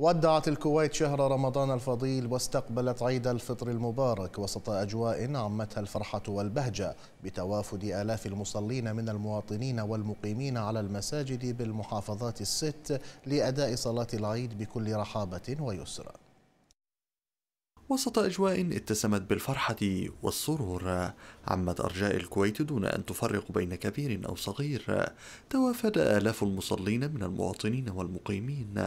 ودعت الكويت شهر رمضان الفضيل واستقبلت عيد الفطر المبارك وسط أجواء عمتها الفرحة والبهجة بتوافد آلاف المصلين من المواطنين والمقيمين على المساجد بالمحافظات الست لأداء صلاة العيد بكل رحابة ويسر وسط أجواء اتسمت بالفرحة والسرور عمت أرجاء الكويت دون أن تفرق بين كبير أو صغير توافد آلاف المصلين من المواطنين والمقيمين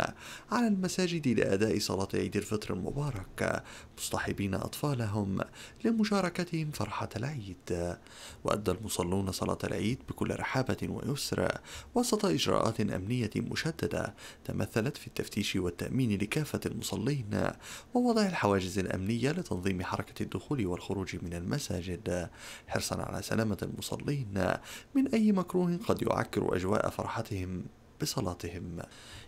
على المساجد لأداء صلاة عيد الفطر المبارك مصطحبين أطفالهم لمشاركتهم فرحة العيد وأدى المصلون صلاة العيد بكل رحابة ويسر وسط إجراءات أمنية مشددة تمثلت في التفتيش والتأمين لكافة المصلين ووضع الحواجز الأمنية لتنظيم حركة الدخول والخروج من المساجد حرصا على سلامة المصلين من أي مكروه قد يعكر أجواء فرحتهم بصلاتهم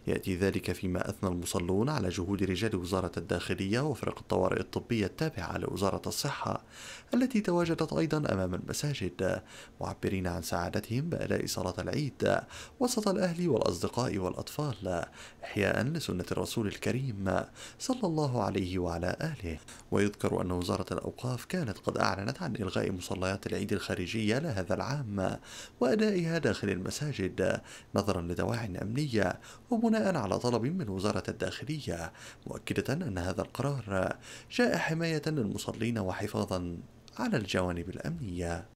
يأتي ذلك فيما أثنى المصلون على جهود رجال وزارة الداخلية وفرق الطوارئ الطبية التابعة لوزارة الصحة التي تواجدت أيضا أمام المساجد معبرين عن سعادتهم بأداء صلاة العيد وسط الأهل والأصدقاء والأطفال إحياء لسنة الرسول الكريم صلى الله عليه وعلى آله ويذكر أن وزارة الأوقاف كانت قد أعلنت عن إلغاء مصليات العيد الخارجية لهذا العام وأدائها داخل المساجد نظرا لدواعي أمنية وبناء على طلب من وزارة الداخلية مؤكدة أن هذا القرار جاء حماية للمصلين وحفاظا على الجوانب الأمنية